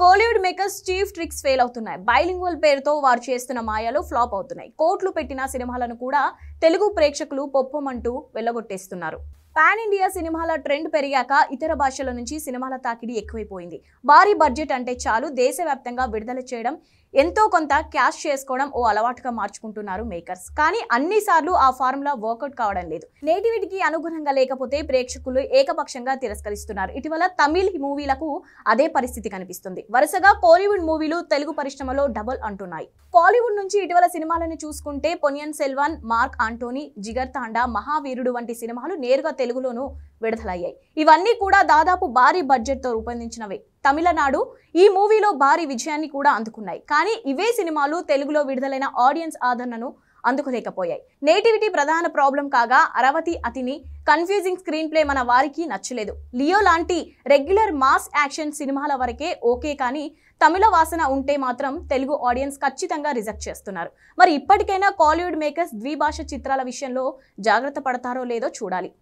Kollywood makers cheap tricks fail అవుతున్నాయి bilingual పేరుతో వారు చేస్తున్న మాయాలు ఫ్లాప్ అవుతున్నాయి కోట్లు పెట్టిన సినిమాలను కూడా తెలుగు ప్రేక్షకులు పొప్పమంటూ వెళ్ళగొట్టేస్తున్నారు పాన్ ఇండియా సినిమాల ట్రెండ్ పెరిగాక ఇతర భాషల నుంచి సినిమాల తాకిడి ఎక్కువైపోయింది భారీ బడ్జెట్ అంటే చాలు దేశవ్యాప్తంగా విడుదల చేయడం ఎంతో కొంత క్యాష్ చేసుకోవడం ఓ అలవాటుగా మార్చుకుంటున్నారు మేకర్స్ కానీ అన్నిసార్లు ఆ ఫార్ములా వర్కౌట్ కావడం లేదు నేటివిటికి అనుగుణంగా లేకపోతే ప్రేక్షకులు ఏకపక్షంగా తిరస్కరిస్తున్నారు ఇటీవల తమిళ్ మూవీలకు అదే పరిస్థితి కనిపిస్తుంది వరుసగా కోలీవుడ్ మూవీలు తెలుగు పరిశ్రమలో డబుల్ అంటున్నాయి బాలీవుడ్ నుంచి ఇటీవల సినిమాలను చూసుకుంటే పొనియన్ సెల్వాన్ మార్క్ ఆంటోనీ జిగర్ తాండా మహావీరుడు వంటి సినిమాలు నేరుగా తెలుగులోనూ విడుదలయ్యాయి ఇవన్నీ కూడా దాదాపు భారీ బడ్జెట్తో రూపొందించినవే తమిళనాడు ఈ మూవీలో భారీ విజయాన్ని కూడా అందుకున్నాయి కానీ ఇవే సినిమాలు తెలుగులో విడుదలైన ఆడియన్స్ ఆదరణను అందుకోలేకపోయాయి నేటివిటీ ప్రధాన ప్రాబ్లం కాగా అరవతి అతిని కన్ఫ్యూజింగ్ స్క్రీన్ ప్లే మన వారికి నచ్చలేదు లియో లాంటి రెగ్యులర్ మాస్ యాక్షన్ సినిమాల వరకే ఓకే కానీ తమిళ వాసన ఉంటే మాత్రం తెలుగు ఆడియన్స్ ఖచ్చితంగా రిజెక్ట్ చేస్తున్నారు మరి ఇప్పటికైనా కాలీవుడ్ మేకర్స్ ద్విభాష చిత్రాల విషయంలో జాగ్రత్త పడతారో లేదో చూడాలి